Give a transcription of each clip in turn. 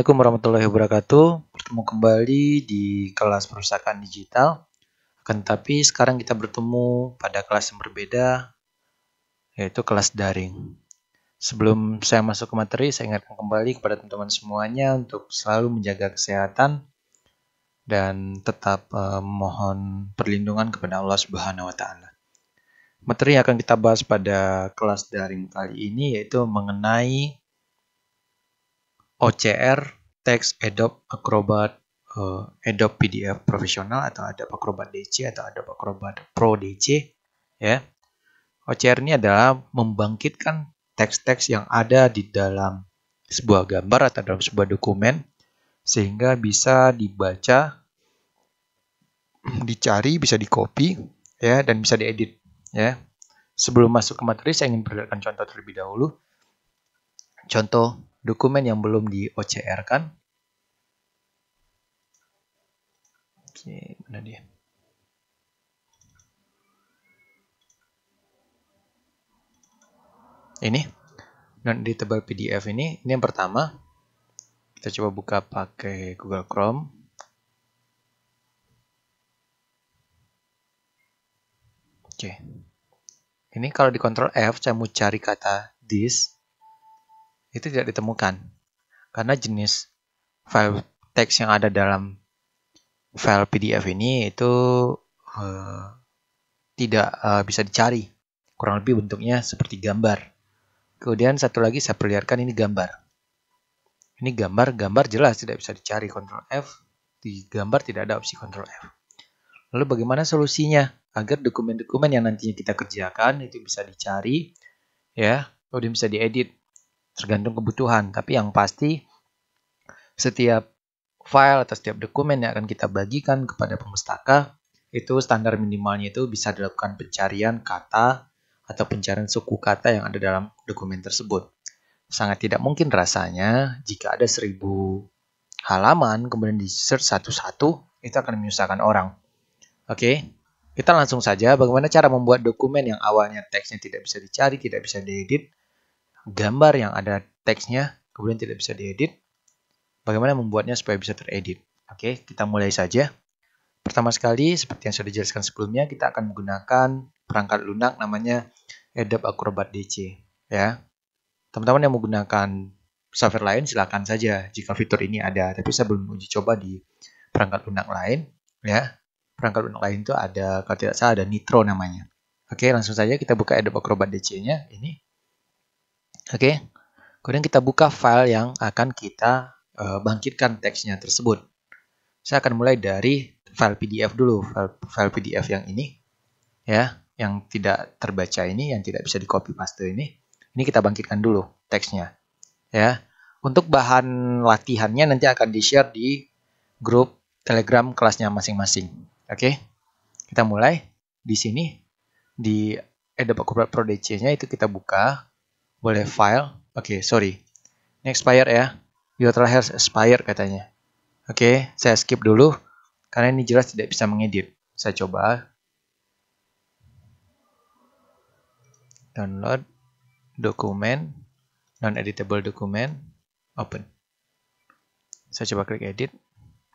Assalamualaikum warahmatullahi wabarakatuh. Bertemu kembali di kelas perusahaan digital. Akan tetapi sekarang kita bertemu pada kelas yang berbeda, yaitu kelas daring. Sebelum saya masuk ke materi, saya ingatkan kembali kepada teman-teman semuanya untuk selalu menjaga kesehatan dan tetap eh, memohon mohon perlindungan kepada Allah Subhanahu wa taala. Materi yang akan kita bahas pada kelas daring kali ini yaitu mengenai OCR, Text, Adobe Acrobat, uh, Adobe PDF profesional atau ada Acrobat DC atau ada Acrobat Pro DC ya. OCR ini adalah membangkitkan teks-teks yang ada di dalam sebuah gambar atau dalam sebuah dokumen sehingga bisa dibaca, dicari, bisa dicopy ya dan bisa diedit ya. Sebelum masuk ke materi saya ingin perlihatkan contoh terlebih dahulu Contoh, dokumen yang belum di OCR kan. Oke, mana dia? Ini, non editable PDF ini, ini yang pertama. Kita coba buka pakai Google Chrome. Oke. Ini kalau di Control F, saya mau cari kata this itu tidak ditemukan karena jenis file teks yang ada dalam file PDF ini itu uh, tidak uh, bisa dicari kurang lebih bentuknya seperti gambar kemudian satu lagi saya perlihatkan ini gambar ini gambar gambar jelas tidak bisa dicari Ctrl F di gambar tidak ada opsi Ctrl F lalu bagaimana solusinya agar dokumen-dokumen yang nantinya kita kerjakan itu bisa dicari ya kemudian bisa diedit tergantung kebutuhan. Tapi yang pasti setiap file atau setiap dokumen yang akan kita bagikan kepada pemustaka itu standar minimalnya itu bisa dilakukan pencarian kata atau pencarian suku kata yang ada dalam dokumen tersebut. Sangat tidak mungkin rasanya jika ada seribu halaman kemudian di search satu-satu itu akan menyusahkan orang. Oke, kita langsung saja bagaimana cara membuat dokumen yang awalnya teksnya tidak bisa dicari, tidak bisa diedit, gambar yang ada teksnya, kemudian tidak bisa diedit. Bagaimana membuatnya supaya bisa teredit? Oke, kita mulai saja. Pertama sekali, seperti yang sudah dijelaskan sebelumnya, kita akan menggunakan perangkat lunak namanya Adobe Acrobat DC. Ya, teman-teman yang menggunakan software lain silakan saja jika fitur ini ada. Tapi saya belum uji coba di perangkat lunak lain. Ya, perangkat lunak lain itu ada kalau tidak salah ada Nitro namanya. Oke, langsung saja kita buka Adobe Acrobat DC-nya. Ini Oke. Kemudian kita buka file yang akan kita eh, bangkitkan teksnya tersebut. Saya akan mulai dari file PDF dulu, file, file PDF yang ini. Ya, yang tidak terbaca ini, yang tidak bisa di copy paste ini. Ini kita bangkitkan dulu teksnya. Ya. Untuk bahan latihannya nanti akan di-share di grup Telegram kelasnya masing-masing. Oke. Kita mulai di sini di Adobe Acrobat Pro DC-nya itu kita buka boleh file. Oke, okay, sorry. Ini expired ya. Your trial has expired katanya. Oke, okay, saya skip dulu. Karena ini jelas tidak bisa mengedit. Saya coba. Download. Dokumen. Non-editable dokumen. Open. Saya coba klik edit.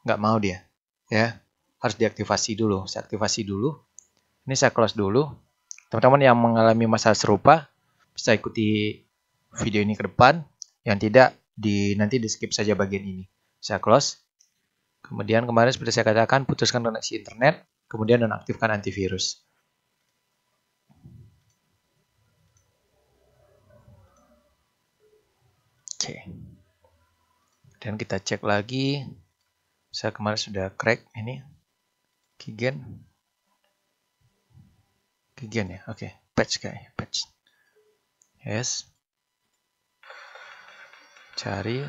Nggak mau dia. Ya, harus diaktifasi dulu. Saya aktifasi dulu. Ini saya close dulu. Teman-teman yang mengalami masalah serupa, bisa ikuti video ini ke depan. Yang tidak di nanti di skip saja bagian ini. Saya close. Kemudian kemarin seperti saya katakan putuskan koneksi internet, kemudian nonaktifkan antivirus. Oke. Dan kita cek lagi. Saya kemarin sudah crack ini. Kigen. Kigen ya. Oke, patch guys patch. S, cari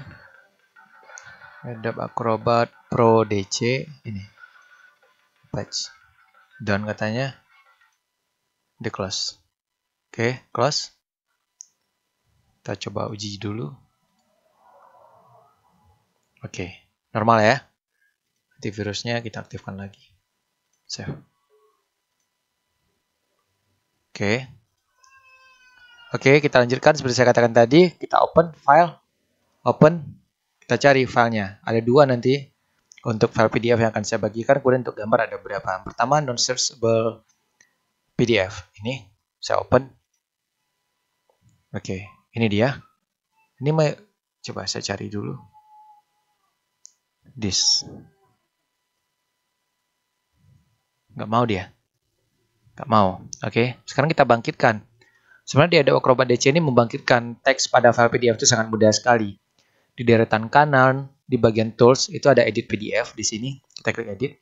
Adobe Acrobat Pro DC ini patch dan katanya the close oke okay, close kita coba uji dulu oke okay, normal ya antivirusnya kita aktifkan lagi save oke okay. Oke, kita lanjutkan seperti saya katakan tadi, kita open file, open, kita cari filenya. Ada dua nanti untuk file PDF yang akan saya bagikan, kemudian untuk gambar ada berapa. Pertama, non-searchable PDF. Ini saya open. Oke, ini dia. Ini mau coba saya cari dulu. This. Gak mau dia. Gak mau. Oke, sekarang kita bangkitkan Sebenarnya di Adobe Acrobat DC ini membangkitkan teks pada file PDF itu sangat mudah sekali. Di deretan kanan, di bagian Tools, itu ada Edit PDF di sini. Kita klik Edit.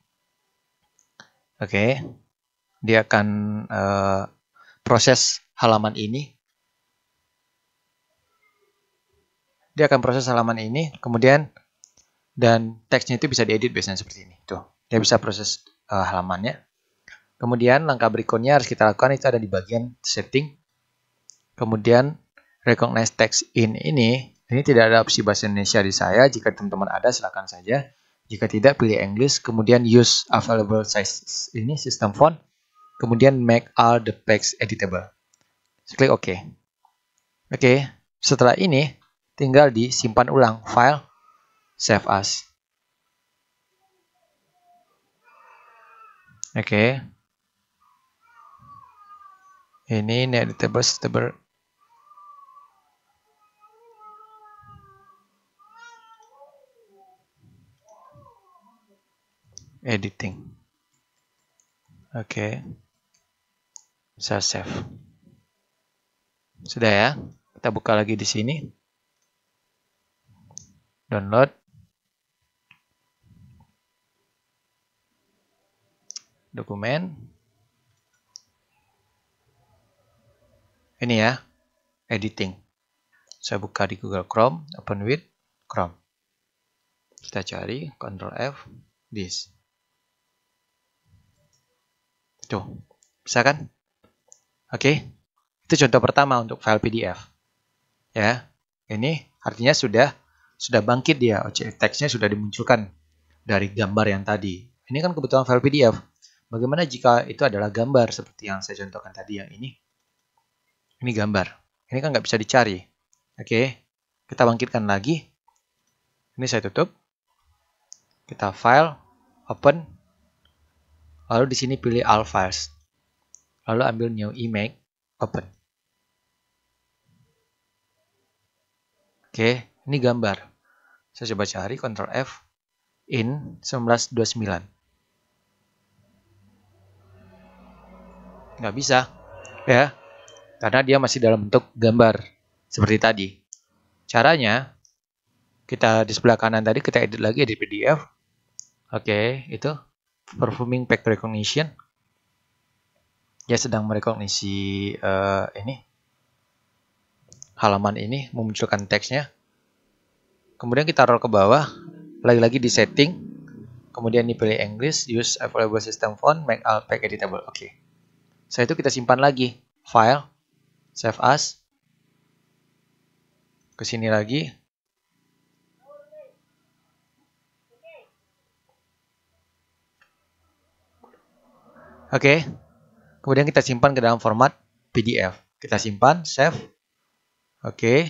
Oke. Okay. Dia akan uh, proses halaman ini. Dia akan proses halaman ini, kemudian dan teksnya itu bisa diedit biasanya seperti ini. Tuh, dia bisa proses uh, halamannya. Kemudian langkah berikutnya harus kita lakukan itu ada di bagian setting Kemudian recognize text in ini, ini tidak ada opsi bahasa Indonesia di saya. Jika teman-teman ada silakan saja. Jika tidak pilih English, kemudian use available sizes ini sistem font, kemudian make all the text editable. Saya klik OK. Oke, setelah ini tinggal disimpan ulang file save as. Oke. Ini editable, editable editing oke okay. saya save sudah ya kita buka lagi di sini download dokumen ini ya editing saya buka di Google Chrome open with Chrome kita cari Ctrl F this bisa kan? Oke, okay. itu contoh pertama untuk file PDF. Ya, ini artinya sudah sudah bangkit dia, OCR teksnya sudah dimunculkan dari gambar yang tadi. Ini kan kebetulan file PDF. Bagaimana jika itu adalah gambar seperti yang saya contohkan tadi yang ini? Ini gambar. Ini kan nggak bisa dicari. Oke, okay. kita bangkitkan lagi. Ini saya tutup. Kita file, open, Lalu di sini pilih all files. Lalu ambil new image, open. Oke, ini gambar. Saya coba cari Ctrl F in 1929. Nggak bisa, ya. Karena dia masih dalam bentuk gambar seperti tadi. Caranya kita di sebelah kanan tadi kita edit lagi edit PDF. Oke, itu performing pack recognition dia ya, sedang merekognisi uh, ini halaman ini memunculkan teksnya kemudian kita roll ke bawah lagi-lagi di setting kemudian di pilih English use available system font make all pack editable oke okay. setelah itu kita simpan lagi file save as ke sini lagi Oke. Kemudian kita simpan ke dalam format PDF. Kita simpan, save. Oke.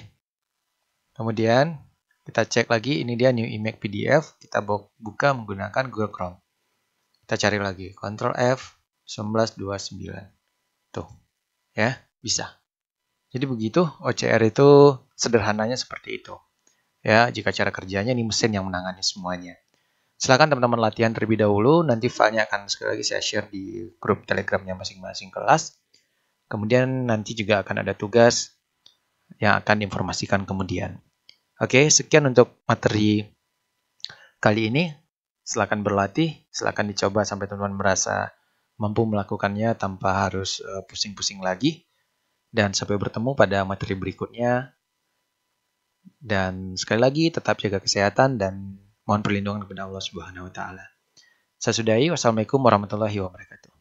Kemudian kita cek lagi, ini dia new image PDF. Kita buka menggunakan Google Chrome. Kita cari lagi, Ctrl F 1129. Tuh, ya, bisa. Jadi begitu, OCR itu sederhananya seperti itu. Ya, jika cara kerjanya ini mesin yang menangani semuanya. Silakan teman-teman latihan terlebih dahulu, nanti filenya akan sekali lagi saya share di grup telegramnya masing-masing kelas. Kemudian nanti juga akan ada tugas yang akan diinformasikan kemudian. Oke, sekian untuk materi kali ini. Silakan berlatih, silakan dicoba sampai teman-teman merasa mampu melakukannya tanpa harus eh, pusing-pusing lagi. Dan sampai bertemu pada materi berikutnya. Dan sekali lagi tetap jaga kesehatan dan Mohon perlindungan kepada Allah Subhanahu wa taala. Saya sudahi. Wassalamualaikum warahmatullahi wabarakatuh.